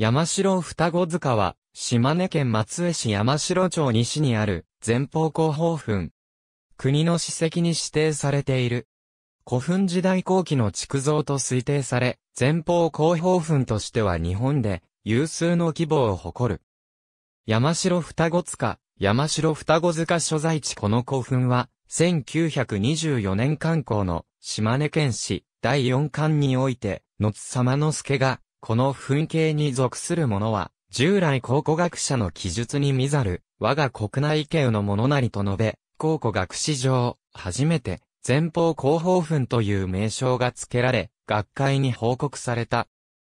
山城双子塚は、島根県松江市山城町西にある、前方後方墳。国の史跡に指定されている。古墳時代後期の築造と推定され、前方後方墳としては日本で、有数の規模を誇る。山城双子塚、山城双子塚所在地この古墳は、1924年観光の島根県市第4巻において、の津様之助がこの噴景に属するものは、従来考古学者の記述に見ざる、我が国内系のものなりと述べ、考古学史上、初めて、前方後方墳という名称が付けられ、学会に報告された。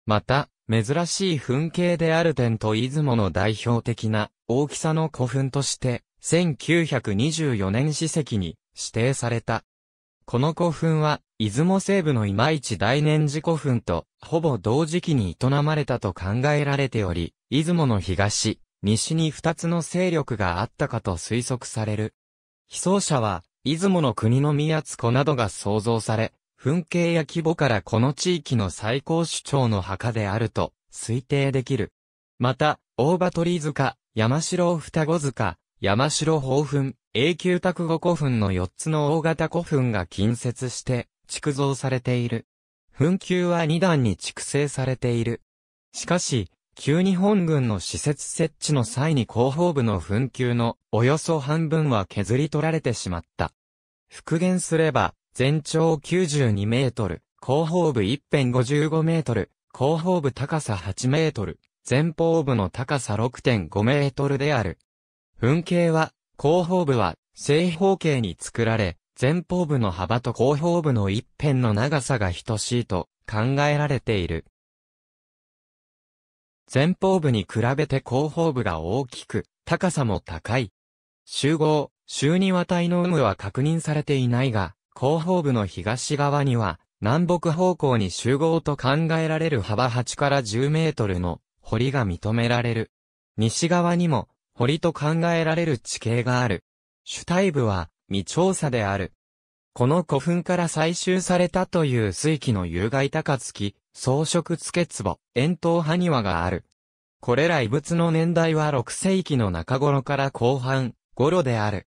また、珍しい噴景である点と出雲の代表的な大きさの古墳として、1924年史跡に指定された。この古墳は、出雲西部の今市大念寺古墳と、ほぼ同時期に営まれたと考えられており、出雲の東、西に二つの勢力があったかと推測される。被葬者は、出雲の国の宮津子などが創造され、墳形や規模からこの地域の最高主張の墓であると推定できる。また、大場鳥塚、山城双子塚、山城宝墳、永久宅語古墳の4つの大型古墳が近接して築造されている。墳丘は2段に築成されている。しかし、旧日本軍の施設設置の際に広報部の墳丘のおよそ半分は削り取られてしまった。復元すれば、全長92メートル、広報部一辺55メートル、広報部高さ8メートル、前方部の高さ6.5メートルである。墳景は後方部は正方形に作られ、前方部の幅と後方部の一辺の長さが等しいと考えられている。前方部に比べて後方部が大きく、高さも高い。集合、集に和体の有無は確認されていないが、後方部の東側には、南北方向に集合と考えられる幅8から10メートルの堀が認められる。西側にも堀と考えられる地形がある。主体部は未調査である。この古墳から採集されたという水器の有害高月、装飾付け壺、円筒埴輪がある。これら遺物の年代は6世紀の中頃から後半頃である。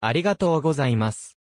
ありがとうございます。